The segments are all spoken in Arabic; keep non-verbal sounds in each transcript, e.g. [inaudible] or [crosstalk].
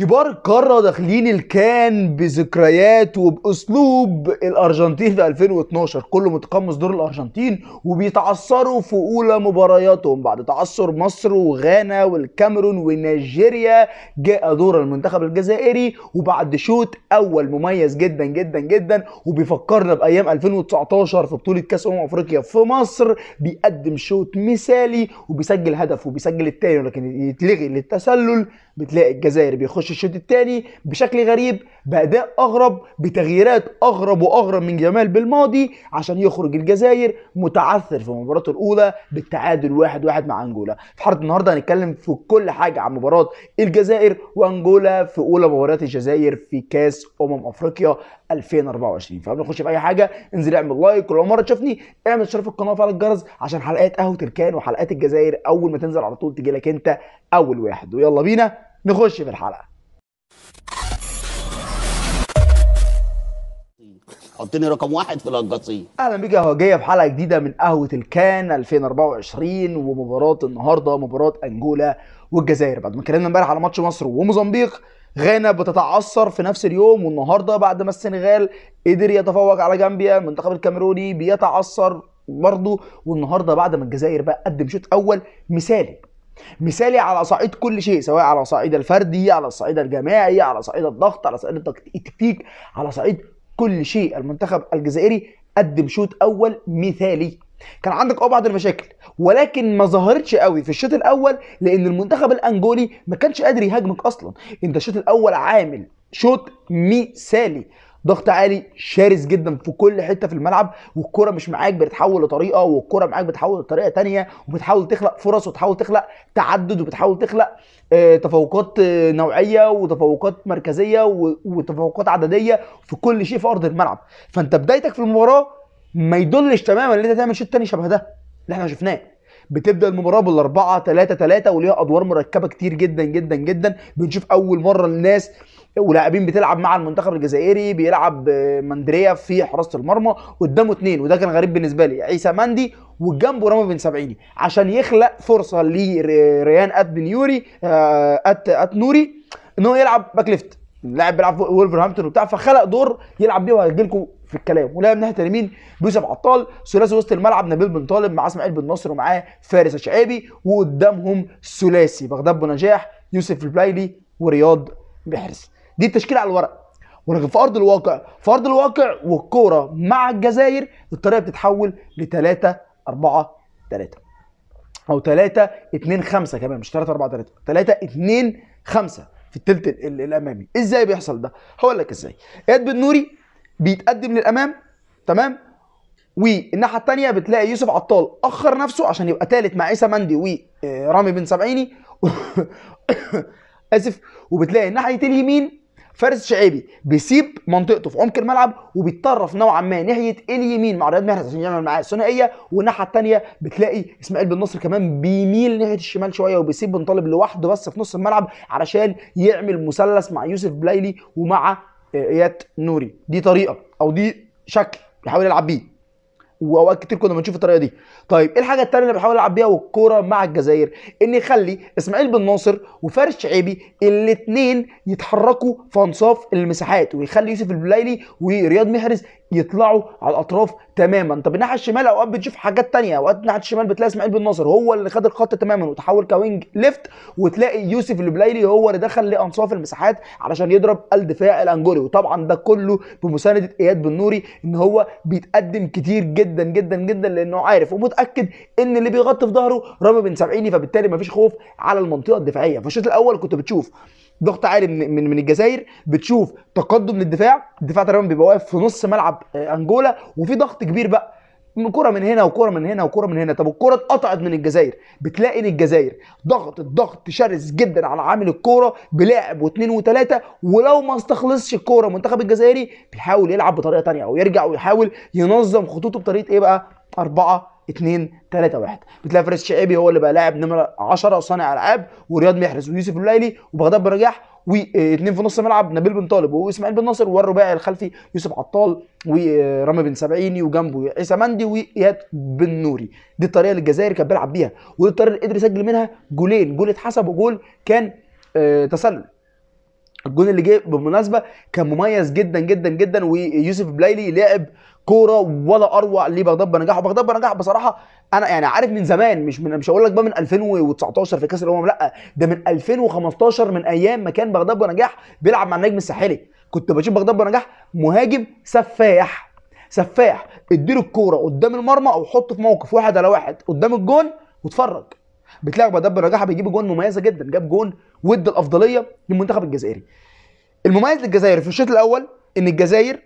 كبار القارة داخلين الكان بذكريات وبأسلوب الأرجنتين في 2012 كله متقمص دور الأرجنتين وبيتعثروا في أولى مبارياتهم بعد تعثر مصر وغانا والكاميرون ونيجيريا جاء دور المنتخب الجزائري وبعد شوط أول مميز جدا جدا جدا وبيفكرنا بأيام 2019 في بطولة كأس أمم أفريقيا في مصر بيقدم شوط مثالي وبيسجل هدف وبيسجل الثاني ولكن يتلغي للتسلل بتلاقي الجزائر بيخش يخش الشوط الثاني بشكل غريب باداء اغرب بتغييرات اغرب واغرب من جمال بالماضي عشان يخرج الجزائر متعثر في مباراته الاولى بالتعادل واحد واحد مع انجولا في حلقه النهارده هنتكلم في كل حاجه عن مباراه الجزائر وانجولا في اولى مباريات الجزائر في كاس امم افريقيا 2024 فقبل ما نخش في اي حاجه انزل اعمل لايك ولو مره تشوفني اعمل اشتراك في القناه وفعل الجرس عشان حلقات قهوه تركان وحلقات الجزائر اول ما تنزل على طول تجي لك انت اول واحد ويلا بينا نخش في الحلقه حطني رقم واحد في الهجاصيه اهلا بيك يا هواجيه في حلقه جديده من قهوه الكان 2024 ومباراه النهارده مباراه انجولا والجزائر بعد ما اتكلمنا امبارح على ماتش مصر وموزمبيق غانا بتتعثر في نفس اليوم والنهارده بعد ما السنغال قدر يتفوق على جامبيا المنتخب الكاميروني بيتعثر برضه والنهارده بعد ما الجزائر بقى قدم شوط اول مثالي مثالي على صعيد كل شيء سواء على صعيد الفردي على الصعيد الجماعي على صعيد الضغط على صعيد التكتيك على صعيد كل شيء المنتخب الجزائري قدم شوط اول مثالي كان عندك اه بعض المشاكل ولكن ما ظهرتش قوي في الشوط الاول لان المنتخب الانجولي ما كانش قادر يهاجمك اصلا انت الشوط الاول عامل شوط مثالي ضغط عالي شرس جدا في كل حته في الملعب والكره مش معاك بتتحول لطريقه والكره معاك بتتحول لطريقه تانية وبتحاول تخلق فرص وتحاول تخلق تعدد وبتحاول تخلق آه، تفوقات آه، نوعيه وتفوقات مركزيه وتفوقات عدديه في كل شيء في ارض الملعب فانت بدايتك في المباراه ما يدلش تماما ان انت تعمل شيء تاني شبه ده اللي احنا شفناه بتبدا المباراه بالاربعه ثلاثه 3 3 وليها ادوار مركبه كتير جدا جدا جدا بنشوف اول مره الناس ولاعبين بتلعب مع المنتخب الجزائري بيلعب آه، ماندريا في حراسه المرمى قدامه اثنين وده كان غريب بالنسبه لي عيسى مندي وجنبه رامي بن سبعيني عشان يخلق فرصه لريان ات بن يوري آه، ات ات نوري ان هو يلعب باك ليفت اللاعب بيلعب ولفرهامبتون وبتاع فخلق دور يلعب بيه وهيجي لكم في الكلام ولاعب ناحيه اليمين بيوسف عطال ثلاثي وسط الملعب نبيل بن طالب مع اسماعيل بن نصر ومعاه فارس الشعيبي وقدامهم ثلاثي بغداد نجاح يوسف البلايلي ورياض محرز دي التشكيله على الورق ولكن في ارض الواقع في ارض الواقع والكوره مع الجزائر الطريقه بتتحول ل 3 4 3 او 3 2 5 كمان مش 3 4 3 3 2 5 في الثلث الامامي ازاي بيحصل ده هقول لك ازاي اياد بن نوري بيتقدم للامام تمام والناحيه الثانيه بتلاقي يوسف عطال اخر نفسه عشان يبقى ثالث مع عيسى مندي ورامي آه، بن سبعيني [coughs] اسف وبتلاقي ناحيه اليمين فارس شعيبي بيسيب منطقته في عمق الملعب وبيتطرف نوعا ما ناحيه اليمين مع رياض محرز عشان يعمل معاه الثنائيه والناحيه الثانيه بتلاقي اسماعيل بن نصر كمان بيميل ناحيه الشمال شويه وبيسيب بن طالب لوحده بس في نص الملعب علشان يعمل مثلث مع يوسف بلايلي ومع ايات نوري دي طريقه او دي شكل بيحاول يلعب بيه واوقات كتير كنا بنشوف الطريقه دي طيب ايه الحاجه الثانيه اللي بحاول العب بيها والكوره مع الجزائر ان يخلي اسماعيل بن ناصر وفارس شعيبي الاثنين يتحركوا في انصاف المساحات ويخلي يوسف البليلي ورياض محرز يطلعوا على الاطراف تماما طب الناحيه الشمال اوقات بتشوف حاجات تانية اوقات الناحيه الشمال بتلاقي اسماعيل بن ناصر هو اللي خد الخط تماما وتحول كوينج ليفت وتلاقي يوسف البلايلي هو اللي دخل لانصاف المساحات علشان يضرب الدفاع الانجولي وطبعا ده كله بمسانده اياد بن نوري ان هو بيتقدم كتير جدا جدا جدا لانه عارف ومتاكد ان اللي بيغطي في ظهره رامي بن سبعيني فبالتالي مفيش خوف على المنطقه الدفاعيه في الشوط الاول كنت بتشوف ضغط عالي من من, من الجزائر بتشوف تقدم للدفاع الدفاع تقريبا بيبقى واقف في نص ملعب آه، انجولا وفي ضغط كبير بقى من كرة من هنا وكرة من هنا وكرة من هنا طب الكرة اتقطعت من الجزائر بتلاقي ان الجزائر ضغط الضغط شرس جدا على عامل الكرة بلاعب واثنين وثلاثة ولو ما استخلصش الكرة المنتخب الجزائري بيحاول يلعب بطريقة ثانيه او يرجع ويحاول ينظم خطوطه بطريقة ايه بقى 4 2 3 1 بتلاقي فارس الشعيبي هو اللي بقى لاعب نمره 10 صانع العاب ورياض محرز ويوسف الليلي وبغداد بن واثنين في نص ملعب نبيل بن طالب واسماعيل بن ناصر والرباعي الخلفي يوسف عطال ورامي بن سبعيني وجنبه عيسى مندي واياد بن نوري دي الطريقه اللي الجزائر كانت بيلعب بيها ودي الطريقه اللي قدر يسجل منها جولين جول اتحسب وجول كان آه، تسلل الجون اللي جه بالمناسبه كان مميز جدا جدا جدا ويوسف بلايلي لعب كوره ولا اروع لبغداد بنجاح وبغداد بنجاح بصراحه انا يعني عارف من زمان مش من مش هقول لك بقى من 2019 في كاس الامم لا ده من 2015 من ايام ما كان بغداد بنجاح بيلعب مع النجم الساحلي كنت بشوف بغداد بنجاح مهاجم سفاح سفاح اديله الكوره قدام المرمى او حطه في موقف واحد على واحد قدام الجون واتفرج بتلاقي بغداد بنجاح بيجيب جون مميزه جدا جاب جون ود الافضليه للمنتخب الجزائري المميز للجزائر في الشوط الاول ان الجزائر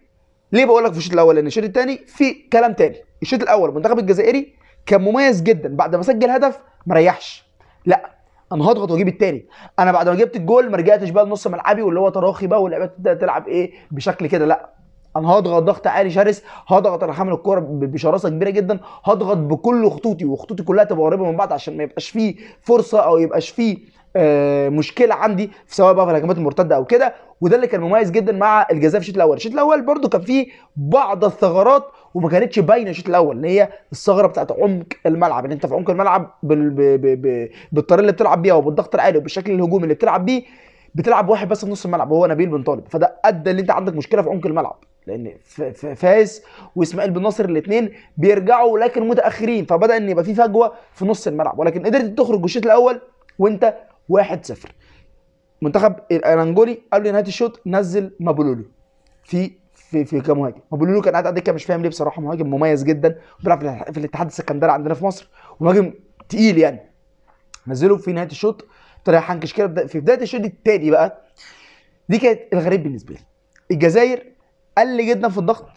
ليه بقول لك في الشوط الاول لان الشوط الثاني في كلام تاني الشوط الاول المنتخب الجزائري كان مميز جدا بعد ما سجل هدف ما ريحش لا انا هضغط واجيب التاني انا بعد ما جبت الجول ما رجعتش بقى لنص ملعبي واللي هو تراخي بقى واللعيبه تبدا تلعب ايه بشكل كده لا انا هضغط ضغط عالي شرس هضغط انا حامل الكوره بشراسه كبيره جدا هضغط بكل خطوطي وخطوطي كلها تبقى قريبه من بعض عشان ما يبقاش فيه فرصه او يبقاش فيه آه مشكله عندي سواء بقى في الهجمات المرتده او كده وده اللي كان مميز جدا مع الجزاء في الشوط الاول الشوط الاول برده كان فيه بعض الثغرات وما كانتش باينه الشوط الاول اللي هي الثغره بتاعت عمق الملعب ان انت في عمق الملعب بال... ب... ب... ب... بالطريقه اللي بتلعب بيها وبالضغط العالي وبالشكل الهجومي اللي بتلعب بيه بتلعب واحد بس في نص الملعب وهو نبيل بن طالب فده ادى ان انت عندك مشكله في عمق الملعب لان فاس واسماعيل بن ناصر الاثنين بيرجعوا لكن متاخرين فبدا ان يبقى في فجوه في نص الملعب ولكن قدرت تخرج الشوط الاول وانت 1 0 منتخب الانجولي قبل نهايه الشوط نزل مابولولو في في في كمهاجم مابولولو كان قاعد كده مش فاهم ليه بصراحه مهاجم مميز جدا بيلعب في الاتحاد السكندري عندنا في مصر ومهاجم تقيل يعني نزله في نهايه الشوط طلع حنكش كده في بدايه الشوط الثاني بقى دي كانت الغريب بالنسبه لي الجزائر قل جدا في الضغط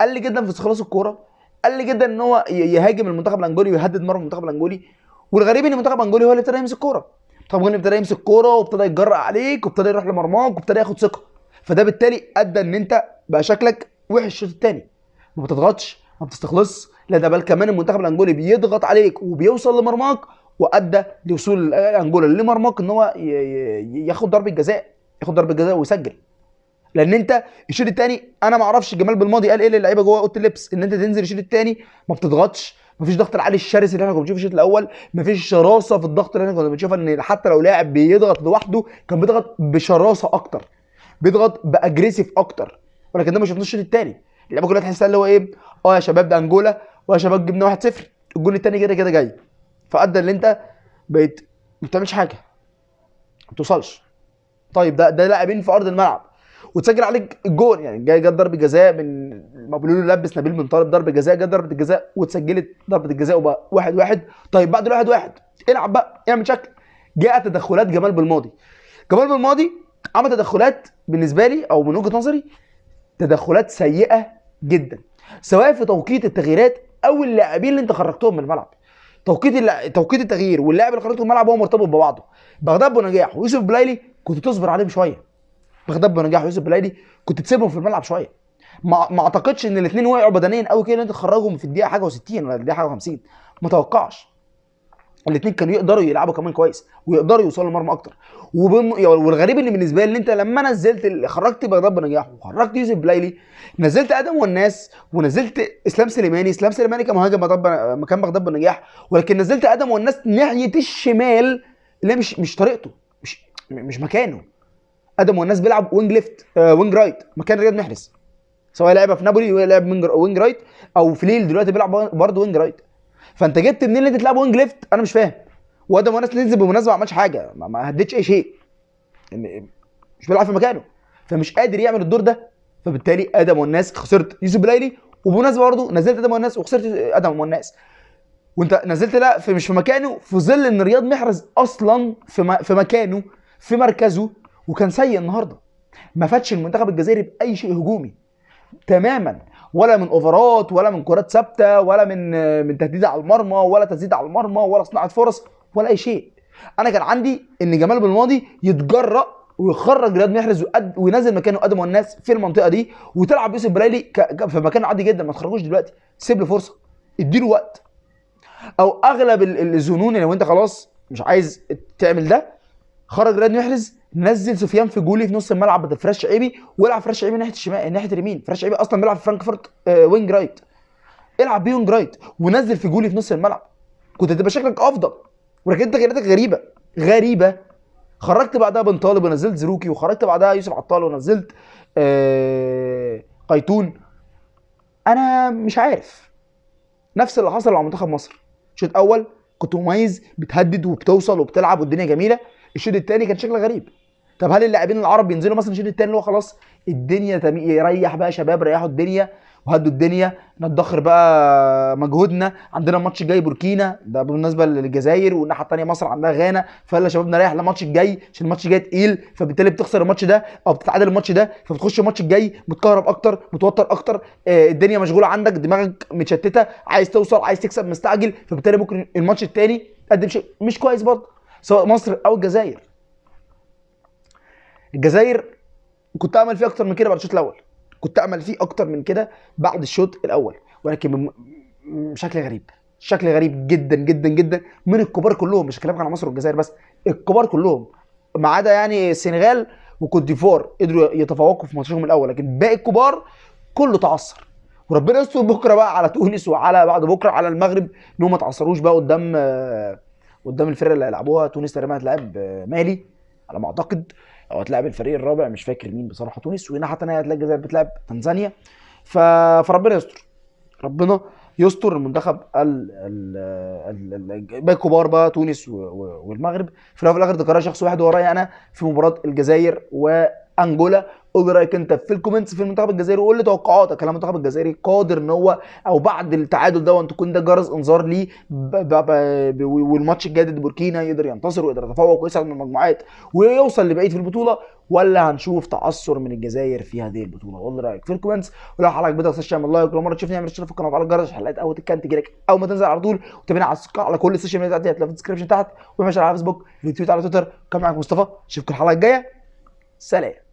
قل جدا في استخلاص الكوره قل جدا ان هو يهاجم المنتخب الانجولي ويهدد مرمى المنتخب الانجولي والغريب ان المنتخب الانجولي هو اللي ابتدى يمسك الكوره المنتخب الانجولي ابتدى يمسك الكوره وابتدى يتجرأ عليك وابتدى يروح لمرماك وابتدى ياخد ثقه فده بالتالي ادى ان انت بقى شكلك وحش الشوط الثاني ما بتضغطش ما بتستخلصش لا ده بل كمان المنتخب الانجولي بيضغط عليك وبيوصل لمرماك وادى لوصول انجولا لمرماك ان هو ياخد ضربه جزاء ياخد ضربه جزاء ويسجل لان انت الشوط الثاني انا ما اعرفش جمال بالماضي قال ايه للعيبه جوه اوضه اللبس ان انت تنزل الشوط الثاني ما بتضغطش ما فيش ضغط العالي الشرس اللي احنا كنا بنشوفه الشوط الاول ما فيش شراسه في الضغط اللي احنا كنا بنشوفها ان حتى لو لاعب بيضغط لوحده كان بيضغط بشراسه اكتر بيضغط باجريسيف اكتر ولكن ده ما شفناش الشوط الثاني اللعيبه كلها تحسها اللي هو ايه اه يا شباب ده انجولا يا شباب جبنا 1-0 الجول الثاني كده كده جاي فادى ان انت بقيت ما بتعملش حاجه ما بتوصلش طيب ده ده لاعبين في ارض الملعب وتسجل عليك الجون يعني جاي جت ضربه جزاء من مبلول لبس نبيل بن طارق ضربه جزاء جت ضربه جزاء وتسجلت ضربه الجزاء وبقى واحد واحد طيب بعد الواحد واحد العب بقى اعمل شكل جاء تدخلات جمال بالماضي جمال بالماضي عمل تدخلات بالنسبه لي او من وجهه نظري تدخلات سيئه جدا سواء في توقيت التغييرات او اللاعبين اللي انت خرجتهم من الملعب توقيت اللع... توقيت التغيير واللاعب اللي خرجته من الملعب هو مرتبط ببعضه بغداد بنجاح ويوسف بلايلي كنت تصبر عليهم شويه بغداد بنجاح ويوسف بلايدي كنت تسيبهم في الملعب شويه ما, ما اعتقدش ان الاثنين وقعوا بدنيا قوي كده ان انت تخرجهم في الدقيقه حاجه و60 ولا الدقيقه حاجه و50 ما توقعش الاثنين كانوا يقدروا يلعبوا كمان كويس ويقدروا يوصلوا للمرمى اكتر وبم... يعني والغريب اللي بالنسبه لي ان انت لما نزلت خرجت بغداد بنجاح وخرجت يوسف بلايلي نزلت ادم والناس ونزلت اسلام سليماني اسلام سليماني كان مهاجم بغداد مكان بغداد بنجاح ولكن نزلت ادم والناس ناحيه الشمال اللي مش مش طريقته مش مش مكانه ادم والناس بيلعب وينج ليفت آه وينج رايت مكان رياض محرز سواء لعبها في نابولي ولا لعب وينج رايت او في ليل دلوقتي بيلعب برضه وينج رايت فانت جبت منين اللي انت تلعب وينج ليفت انا مش فاهم وادم والناس نزل بالمناسبه ما عملش حاجه ما هدتش اي شيء يعني مش بيلعب في مكانه فمش قادر يعمل الدور ده فبالتالي ادم والناس خسرت يوسف بلايلي وبمناسبه برضه نزلت ادم والناس وخسرت ادم والناس وانت نزلت لا في مش في مكانه في ظل ان رياض محرز اصلا في, في مكانه في مركزه وكان سيء النهارده ما فادش المنتخب الجزائري باي شيء هجومي تماما ولا من اوفرات ولا من كرات ثابته ولا من من تهديد على المرمى ولا تسديد على المرمى ولا صناعه فرص ولا اي شيء انا كان عندي ان جمال بالماضي يتجرأ ويخرج رياض محرز وينزل مكانه ادم والناس في المنطقه دي وتلعب يوسف بلايلي في مكان عادي جدا ما تخرجوش دلوقتي سيب له فرصه ادي له وقت او اغلب الزنون يعني لو انت خلاص مش عايز تعمل ده خرج رياض محرز نزل سفيان في جولي في نص الملعب بدل فريش عيبي والعب فريش عيبي ناحيه الشمال ناحيه اليمين فريش عيبي اصلا بيلعب في فرانكفورت آه وينج رايت العب بيه وينج رايت ونزل في جولي في نص الملعب كنت هتبقى شكلك افضل وركبت تغييراتك غريبه غريبه خرجت بعدها بن طالب ونزلت زروكي وخرجت بعدها يوسف عطال ونزلت آه قيتون انا مش عارف نفس اللي حصل مع منتخب مصر الشوط الاول كنت مميز بتهدد وبتوصل وبتلعب والدنيا جميله الشوط الثاني كان شكله غريب طب هل اللاعبين العرب ينزلوا مثلا الشوط الثاني اللي هو خلاص الدنيا يريح بقى شباب ريحوا الدنيا وهدوا الدنيا ندخر بقى مجهودنا عندنا الماتش الجاي بوركينا ده بالنسبه للجزائر والناحيه الثانيه مصر عندها غانا فيلا شباب نريح للماتش الجاي عشان الماتش الجاي تقيل فبالتالي بتخسر الماتش ده او بتتعادل الماتش ده فبتخش الماتش الجاي متكهرب اكتر متوتر اكتر آه الدنيا مشغوله عندك دماغك متشتته عايز توصل عايز تكسب مستعجل فبالتالي ممكن الماتش الثاني قدم شيء مش كويس برضه سواء مصر او الجزائر الجزائر كنت اعمل فيه اكتر من كده بعد الشوط الاول كنت اعمل فيه اكتر من كده بعد الشوط الاول ولكن بشكل غريب شكل غريب جدا جدا جدا من الكبار كلهم مش كلامك على مصر والجزائر بس الكبار كلهم ما عدا يعني السنغال وكوت ديفوار قدروا يتفوقوا في ماتشهم الاول لكن باقي الكبار كله تعثر وربنا يستر بكره بقى على تونس وعلى بعد بكره على المغرب ان هم ما تعثروش بقى قدام آه قدام الفرقه اللي هيلعبوها تونس تقريبا هتلعب آه، مالي على ما اعتقد او هتلاعب الفريق الرابع مش فاكر مين بصراحه تونس والناحيه الثانيه هتلاقي الجزائر بتلعب تنزانيا ف... فربنا يستر ربنا يستر المنتخب ال ال ال كبار بقى تونس والمغرب في الاول والاخر ده قرار شخص واحد ورايا انا في مباراه الجزائر و انجولا قول لي رايك انت في الكومنتس في المنتخب الجزائري وقول لي توقعاتك هل المنتخب الجزائري قادر ان هو او بعد التعادل ده تكون ده جرس انذار ليه والماتش الجاي ضد بوركينا يقدر ينتصر ويقدر يتفوق ويسعد من المجموعات ويوصل لبعيد في البطوله ولا هنشوف تعثر من الجزائر في هذه البطوله قول لي رايك في الكومنتس ولو حلقه جديده ما تعمل لايك ولو مره تشوفني اعمل اشتراك في القناه وعلى الجرس حلقات اول كانت تجيلك اول ما تنزل على طول وتابعنا على على كل السوشيال ميديا بتاعتي هتلاقي في الديسكربشن تحت وفي على فيسبوك تويتر على تويتر كان معاك مصطفى اشوفكم الحلقه الجايه سلام